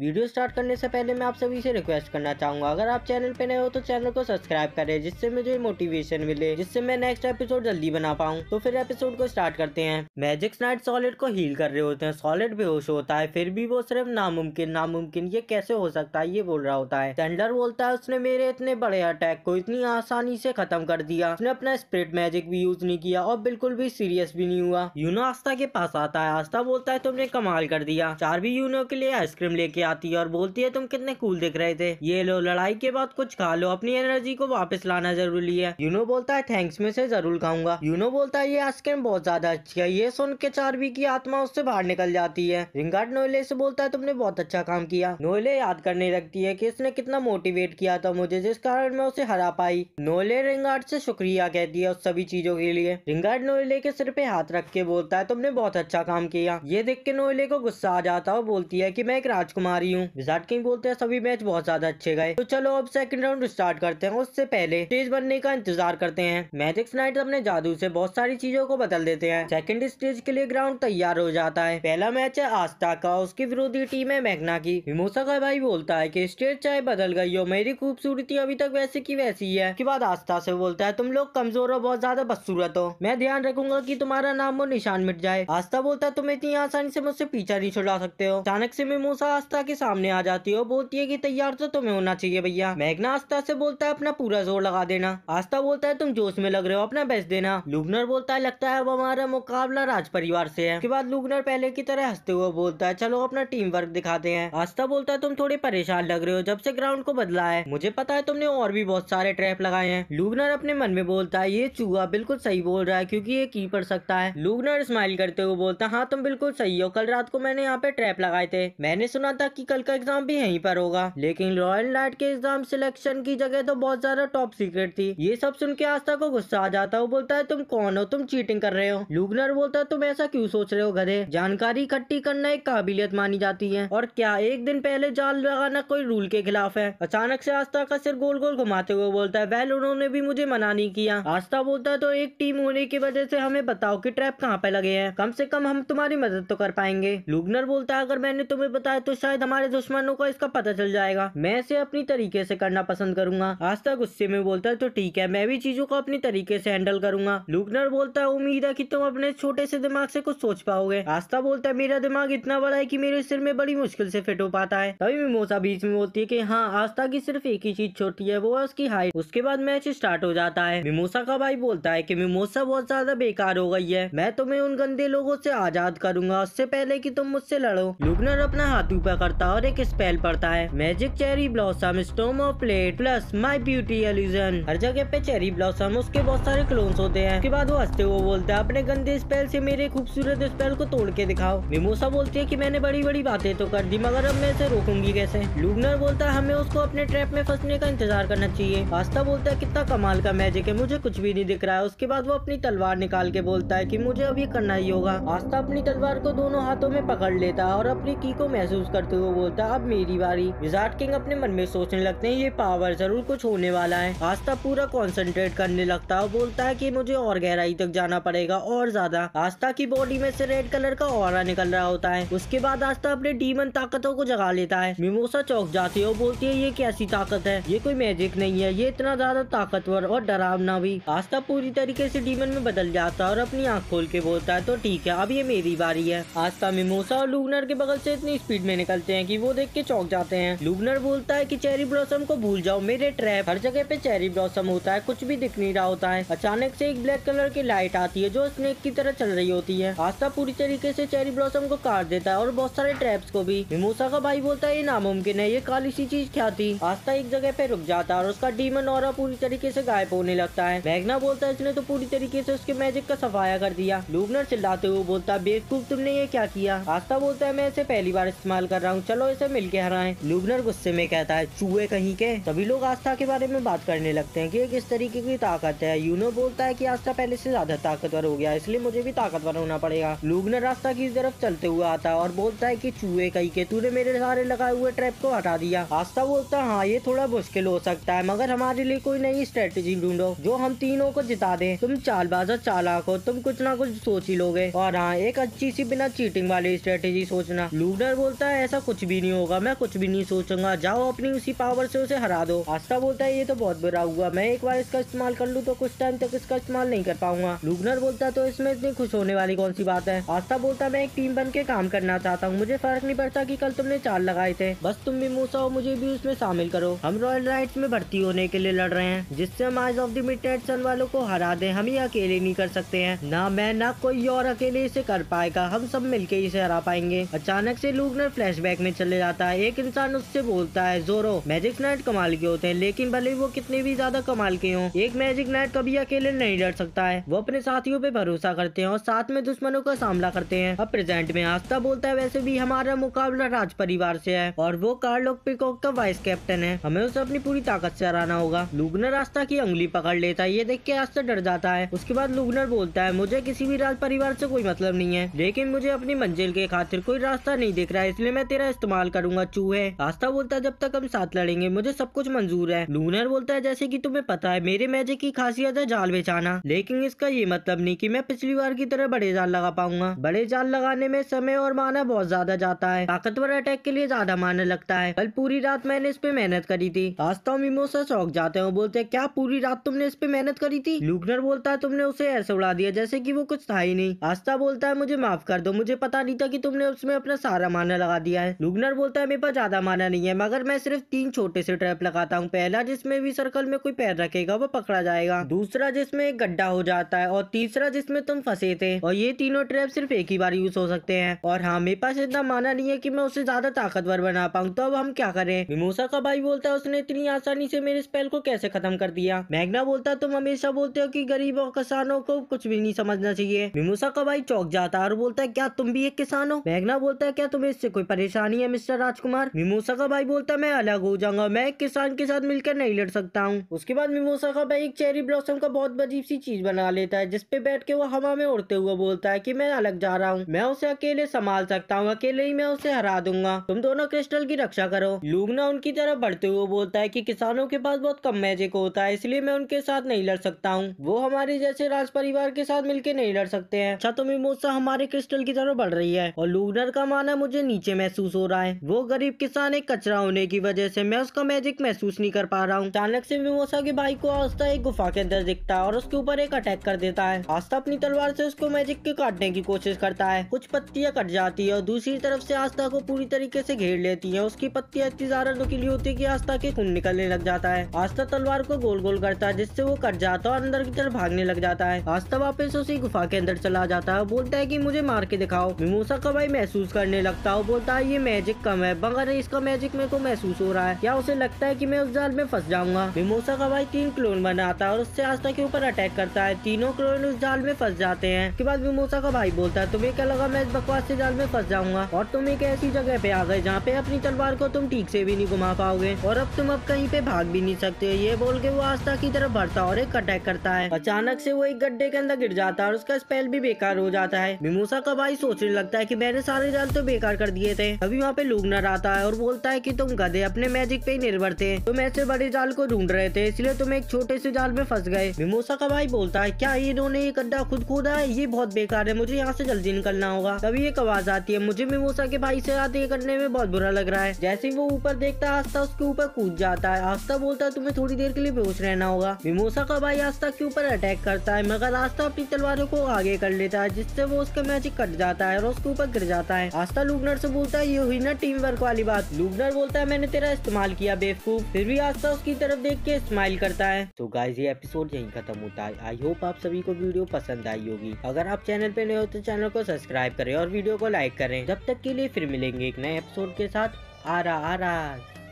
video start करने से पहले मैं आप सभी से रिक्वेस्ट करना चाहूंगा अगर आप चैनल पे नए हो तो चैनल को सब्सक्राइब करें जिससे मुझे मोटिवेशन मिले जिससे मैं नेक्स्ट एपिसोड जल्दी बना पाऊँ तो फिर एपिसोड को स्टार्ट करते हैं मैजिक स्नाइट सॉलिड को हील कर रहे होते हैं सॉलिड बेहोश होता है फिर भी वो सिर्फ नामुमकिन नामुमकिन ये कैसे हो सकता है ये बोल रहा होता है टेंडर बोलता है उसने मेरे इतने बड़े अटैक को इतनी आसानी से खत्म कर दिया उसने अपना स्प्रिट मैजिक भी यूज नहीं किया और बिल्कुल भी सीरियस भी नहीं हुआ यूनो आस्था के पास आता है आस्था बोलता है तुमने कमाल कर दिया चार भी यूनो के लिए आइसक्रीम लेके आती है और बोलती है तुम कितने कूल दिख रहे थे ये लो लड़ाई के बाद कुछ खा लो अपनी एनर्जी को वापस लाना जरूरी है यूनो बोलता है थैंक्स में से जरूर खाऊंगा यूनो बोलता है ये आइसक्रीम बहुत ज्यादा अच्छी है ये सुन के चारवी की आत्मा उससे बाहर निकल जाती है रिंगार्ड नोएले से बोलता है तुमने बहुत अच्छा काम किया नोएले याद करने लगती है की इसने कितना मोटिवेट किया था मुझे जिस कारण मैं उसे हरा पाई नोएले रिंगार्ड से शुक्रिया कहती है उस सभी चीजों के लिए रिंगार्ड नोएले के सिर पे हाथ रख के बोलता है तुमने बहुत अच्छा काम किया ये देख के नोएले को गुस्सा आ जाता है और बोलती है की मैं एक राजकुमार आ रही हूँ विराट किंग बोलते हैं सभी मैच बहुत ज्यादा अच्छे गए तो चलो अब सेकंड राउंड स्टार्ट करते हैं उससे पहले स्टेज बनने का इंतजार करते हैं मैजिक स्नाइट अपने जादू से बहुत सारी चीजों को बदल देते हैं सेकंड स्टेज के लिए ग्राउंड तैयार हो जाता है पहला मैच है आस्था का उसकी विरोधी टीम है मैगना की विमोसा का भाई बोलता है की स्टेज चाहे बदल गई हो मेरी खूबसूरती अभी तक वैसे की वैसी है उसके बाद आस्था से बोलता है तुम लोग कमजोर हो बहुत ज्यादा बदसूरत हो मैं ध्यान रखूंगा की तुम्हारा नाम और निशान मिट जाए आस्था बोलता है तुम इतनी आसानी से मुझसे पीछा नहीं छुड़ा सकते हो अचानक से मिमोसा आस्था के सामने आ जाती है और बोलती है की तैयार तो तुम्हें होना चाहिए भैया मैगना आस्था से बोलता है अपना पूरा जोर लगा देना आस्था बोलता है तुम जोश में लग रहे हो अपना बेस्ट देना लुगनर बोलता है लगता है अब हमारा मुकाबला राज परिवार से है उसके बाद लुगनर पहले की तरह हंसते हुए बोलता है चलो अपना टीम वर्क दिखाते हैं आस्था बोलता है तुम थोड़े परेशान लग रहे हो जब से ग्राउंड को बदला है मुझे पता है तुमने और भी बहुत सारे ट्रैप लगाए हैं लुगनर अपने मन में बोलता है ये चूहा बिल्कुल सही बोल रहा है क्योंकि ये की पड़ सकता है लुगनर स्माइल करते हुए बोलता है हाँ तुम बिल्कुल सही हो कल रात को मैंने यहाँ पे ट्रैप लगाए थे मैंने सुना था कि कल का एग्जाम भी यहीं पर होगा लेकिन रॉयल नाइट के एग्जाम सिलेक्शन की जगह तो बहुत ज्यादा टॉप सीक्रेट थी ये सब सुन के आस्था को गुस्सा आ जाता है बोलता है तुम कौन हो तुम चीटिंग कर रहे हो लूगनर बोलता है तुम ऐसा क्यूँ सोच रहे हो गधे जानकारी इकट्ठी करना एक काबिलियत मानी जाती है और क्या एक दिन पहले जाल लगाना कोई रूल के खिलाफ है अचानक से आस्था का सिर गोल गोल घुमाते हुए बोलता है वेल उन्होंने भी मुझे मना नहीं किया आस्था बोलता है तो एक टीम होने की वजह से हमें बताओ कि ट्रैप कहाँ पे लगे हैं कम से कम हम तुम्हारी मदद तो कर पाएंगे लुगनर बोलता है अगर मैंने तुम्हें बताया तो शायद हमारे दुश्मनों को इसका पता चल जाएगा मैं इसे अपनी तरीके से करना पसंद करूंगा आस्था गुस्से में बोलता है तो ठीक है मैं भी चीजों को अपनी तरीके से हैंडल करूंगा लुकनर बोलता है उम्मीद है की तुम अपने छोटे से दिमाग से कुछ सोच पाओगे आस्था बोलता है मेरा दिमाग इतना बड़ा है की मेरे सिर में बड़ी मुश्किल से फिट हो पाता है तभी मिमोसा बीच में बोलती है की हाँ आस्था की सिर्फ एक ही चीज छोटी है वो है उसकी हाइट उसके बाद मैच स्टार्ट हो जाता है मिमोसा का भाई बोलता है की मिमोसा बहुत ज्यादा बेकार हो गई है मैं तुम्हें उन गंदे लोगों से आजाद करूंगा उससे पहले की तुम मुझसे लड़ो लूकनर अपना हाथ ऊपर करता है और एक स्पेल पड़ता है magic cherry blossom storm of plate plus my beauty illusion हर जगह पे चेरी ब्लॉसम उसके बहुत सारे क्लोन्स होते हैं उसके बाद वो हंसते हुए बोलते हैं अपने गंदे स्पेल से मेरे खूबसूरत स्पेल को तोड़ के दिखाओ मिमोसा बोलती है की मैंने बड़ी बड़ी बातें तो कर दी मगर अब मैं इसे रोकूंगी कैसे लूगनर बोलता है हमें उसको अपने ट्रैप में फंसने का इंतजार करना चाहिए पास्ता बोलता है कितना कमाल का मैजिक है मुझे कुछ भी नहीं दिख रहा है उसके बाद वो अपनी तलवार निकाल के बोलता है कि मुझे अभी करना ही होगा आस्था अपनी तलवार को दोनों हाथों में पकड़ लेता है और अपनी की को महसूस करते करते हुए बोलता अब मेरी बारी विजार्ट किंग अपने मन में सोचने लगते हैं ये पावर जरूर कुछ होने वाला है आस्था पूरा कॉन्सेंट्रेट करने लगता है बोलता है की मुझे और गहराई तक जाना पड़ेगा और ज्यादा आस्था की बॉडी में से रेड कलर का और निकल रहा होता है उसके बाद आस्था अपने डीमन ताकतों को जगा लेता है मिमोसा चौक जाती है और बोलती है ये कैसी ताकत है ये कोई मैजिक नहीं है ये इतना ज्यादा ताकतवर और डरावना भी आस्था पूरी तरीके से डीमन में बदल जाता है और अपनी आँख खोल के बोलता है तो ठीक है अब ये मेरी बारी है आस्था मिमोसा और लूनर के बगल से इतनी स्पीड में निकलती होते हैं कि वो देख के चौक जाते हैं लुबनर बोलता है कि चेरी ब्लॉसम को भूल जाओ मेरे ट्रैप हर जगह पे चेरी ब्लॉसम होता है कुछ भी दिख नहीं रहा होता है अचानक से एक ब्लैक कलर की लाइट आती है जो स्नेक की तरह चल रही होती है आस्था पूरी तरीके से चेरी ब्लॉसम को काट देता है और बहुत सारे ट्रैप्स को भी हिमोसा का भाई बोलता है ये नामुमकिन है ये काली सी चीज क्या थी आस्था एक जगह पे रुक जाता है और उसका डीमन और पूरी तरीके से गायब होने लगता है मैगना बोलता है इसने तो पूरी तरीके से उसके मैजिक का सफाया कर दिया लूबनर चिल्लाते हुए बोलता है बेवकूफ तुमने ये क्या किया आस्था बोलता है मैं इसे पहली बार इस्तेमाल कर रहा हूँ हूँ चलो इसे मिल के हराए लुबनर गुस्से में कहता है चूहे कहीं के सभी लोग आस्था के बारे में बात करने लगते हैं कि किस तरीके की ताकत है यूनो बोलता है कि आस्था पहले से ज्यादा ताकतवर हो गया इसलिए मुझे भी ताकतवर होना पड़ेगा लुबनर रास्ता की तरफ चलते हुए आता है और बोलता है की चूहे कहीं के तूने मेरे सारे लगाए हुए ट्रैप को हटा दिया आस्था बोलता है हाँ ये थोड़ा मुश्किल हो सकता है मगर हमारे लिए कोई नई स्ट्रेटेजी ढूंढो जो हम तीनों को जिता दे तुम चालबाज और चालाक हो तुम कुछ ना कुछ सोच ही लोगे और हाँ एक अच्छी सी बिना चीटिंग वाली स्ट्रेटेजी सोचना लूडर बोलता है ऐसा कुछ भी नहीं होगा मैं कुछ भी नहीं सोचूंगा जाओ अपनी उसी पावर से उसे हरा दो आस्था बोलता है ये तो बहुत बुरा हुआ मैं एक बार इसका इस्तेमाल कर लूँ तो कुछ टाइम तक इसका इस्तेमाल नहीं कर पाऊंगा लूगनर बोलता तो इसमें इतनी खुश होने वाली कौन सी बात है आस्था बोलता मैं एक टीम बन के काम करना चाहता हूँ मुझे फर्क नहीं पड़ता की कल तुमने चार लगाए थे बस तुम भी मूसा हो मुझे भी उसमें शामिल करो हम रॉयल राइट में भर्ती होने के लिए लड़ रहे हैं जिससे हम eyes of the mid sun वालों को हरा दे हम ही अकेले नहीं कर सकते हैं ना मैं ना कोई और अकेले इसे कर पाएगा हम सब मिलके इसे हरा पाएंगे अचानक से लूगनर फ्लैशबैक अटैक में चले जाता है एक इंसान उससे बोलता है जोरो मैजिक नाइट कमाल के होते हैं लेकिन भले वो कितने भी ज्यादा कमाल के हों एक मैजिक नाइट कभी अकेले नहीं डर सकता है वो अपने साथियों पे भरोसा करते हैं और साथ में दुश्मनों का सामना करते हैं अब प्रेजेंट में आस्था बोलता है वैसे भी हमारा मुकाबला राज परिवार से है और वो कार्लोक पिकॉक का वाइस कैप्टन है हमें उसे अपनी पूरी ताकत से हराना होगा लुगनर आस्था की उंगली पकड़ लेता है ये देख के आस्था डर जाता है उसके बाद लुगनर बोलता है मुझे किसी भी राज परिवार से कोई मतलब नहीं है लेकिन मुझे अपनी मंजिल के खातिर कोई रास्ता नहीं दिख रहा है इसलिए मैं तेरा मैं इस्तेमाल करूंगा चूहे आस्था बोलता है जब तक हम साथ लड़ेंगे मुझे सब कुछ मंजूर है लूनर बोलता है जैसे की तुम्हें पता है मेरे मैजिक की खासियत है जाल बेचाना लेकिन इसका ये मतलब नहीं की मैं पिछली बार की तरह बड़े जाल लगा पाऊंगा बड़े जाल लगाने में समय और माना बहुत ज्यादा जाता है ताकतवर अटैक के लिए ज्यादा माना लगता है कल पूरी रात मैंने इस पे मेहनत करी थी आस्था और मिमोसा चौक जाते हैं बोलते हैं क्या पूरी रात तुमने इस पे मेहनत करी थी लूनर बोलता है तुमने उसे ऐसे उड़ा दिया जैसे की वो कुछ था ही नहीं आस्था बोलता है मुझे माफ कर दो मुझे पता नहीं था की तुमने उसमें अपना सारा माना लगा दिया है लुगनर बोलता है मेरे पास ज्यादा माना नहीं है मगर मैं सिर्फ तीन छोटे से ट्रैप लगाता हूँ पहला जिसमें भी सर्कल में कोई पैर रखेगा वो पकड़ा जाएगा दूसरा जिसमें एक गड्ढा हो जाता है और तीसरा जिसमें तुम फंसे थे और ये तीनों ट्रैप सिर्फ एक ही बार यूज हो सकते हैं और हाँ मेरे पास इतना माना नहीं है की मैं उसे ज्यादा ताकतवर बना पाऊँ तो अब हम क्या करें मिमोसा का भाई बोलता है उसने इतनी आसानी से मेरे स्पेल को कैसे खत्म कर दिया मैगना बोलता तुम हमेशा बोलते हो कि गरीब और किसानों को कुछ भी नहीं समझना चाहिए मिमोसा का भाई चौक जाता है और बोलता है क्या तुम भी एक किसान हो मैगना बोलता है क्या तुम्हें इससे कोई परेशान किसानी है मिस्टर राजकुमार मिमोसा का भाई बोलता मैं अलग हो जाऊंगा मैं एक किसान के साथ मिलकर नहीं लड़ सकता हूँ उसके बाद मिमोसा का भाई एक चेरी ब्लॉसम का बहुत अजीब सी चीज बना लेता है जिसपे बैठ के वो हवा में उड़ते हुए बोलता है की मैं अलग जा रहा हूँ मैं उसे अकेले संभाल सकता हूँ अकेले ही मैं उसे हरा दूंगा तुम दोनों क्रिस्टल की रक्षा करो लूगना उनकी तरह बढ़ते हुए बोलता है की किसानों के पास बहुत कम मैजिक होता है इसलिए मैं उनके साथ नहीं लड़ सकता हूँ वो हमारे जैसे राज परिवार के साथ मिलकर नहीं लड़ सकते हैं अच्छा तो मिमोसा हमारे क्रिस्टल की तरफ बढ़ रही है और लूगनर का माना मुझे नीचे महसूस महसूस हो रहा है वो गरीब किसान एक कचरा होने की वजह से मैं उसका मैजिक महसूस नहीं कर पा रहा हूँ अचानक से मिमोसा के भाई को आस्था एक गुफा के अंदर दिखता है और उसके ऊपर एक अटैक कर देता है आस्था अपनी तलवार से उसको मैजिक के काटने की कोशिश करता है कुछ पत्तियाँ कट जाती है और दूसरी तरफ से आस्था को पूरी तरीके से घेर लेती है उसकी पत्तियां इतनी ज्यादा नुकीली होती है की आस्था के खून निकलने लग जाता है आस्था तलवार को गोल गोल करता है जिससे वो कट जाता है और अंदर की तरफ भागने लग जाता है आस्था वापस उसी गुफा के अंदर चला जाता है बोलता है की मुझे मार के दिखाओ मिमोसा का भाई महसूस करने लगता है बोलता है ये ये मैजिक कम है मगर इसका मैजिक मेरे को महसूस हो रहा है या उसे लगता है की मैं उस जाल में फंस जाऊंगा मिमोसा का भाई तीन क्लोन बनाता है और उससे आस्था के ऊपर अटैक करता है तीनों क्लोन उस जाल में फंस जाते हैं उसके बाद मिमोसा का भाई बोलता है तुम्हें क्या लगा मैं इस बकवास से जाल में फंस जाऊंगा और तुम एक ऐसी जगह पे आ गए जहाँ पे अपनी तलवार को तुम ठीक से भी नहीं घुमा पाओगे और अब तुम अब कहीं पे भाग भी नहीं सकते ये बोल के वो आस्था की तरफ बढ़ता और एक अटैक करता है अचानक से वो एक गड्ढे के अंदर गिर जाता है और उसका स्पेल भी बेकार हो जाता है मिमोसा का भाई सोचने लगता है की मैंने सारे जाल तो बेकार कर दिए थे तभी वहाँ पे लूगनर आता है और बोलता है की तुम गधे अपने मैजिक पे ही निर्भर थे तुम ऐसे बड़े जाल को ढूंढ रहे थे इसलिए तुम एक छोटे से जाल में फंस गए मिमोसा का भाई बोलता है क्या इन्होंने ये गड्ढा खुद खोदा है ये बहुत बेकार है मुझे यहाँ से जल्दी निकलना होगा तभी एक आवाज आती है मुझे मिमोसा के भाई से याद ये करने में बहुत बुरा लग रहा है जैसे ही वो ऊपर देखता है आस्था उसके ऊपर कूद जाता है आस्था बोलता है तुम्हें थोड़ी देर के लिए बेहोश रहना होगा मिमोसा का भाई आस्था के ऊपर अटैक करता है मगर आस्था अपनी तलवारों को आगे कर लेता है जिससे वो उसका मैजिक कट जाता है और उसके ऊपर गिर जाता है आस्था लूगनर से बोलता है ये हुई ना टीम वर्क वाली बात लूबनर बोलता है मैंने तेरा इस्तेमाल किया बेवकूफ फिर भी आस्था उसकी तरफ देख के स्माइल करता है तो गाइज ये एपिसोड यही खत्म होता है आई होप आप सभी को वीडियो पसंद आई होगी अगर आप चैनल पे नए हो तो चैनल को सब्सक्राइब करें और वीडियो को लाइक करें जब तक के लिए फिर मिलेंगे एक नए एपिसोड के साथ आरा आरा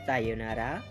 सायोनारा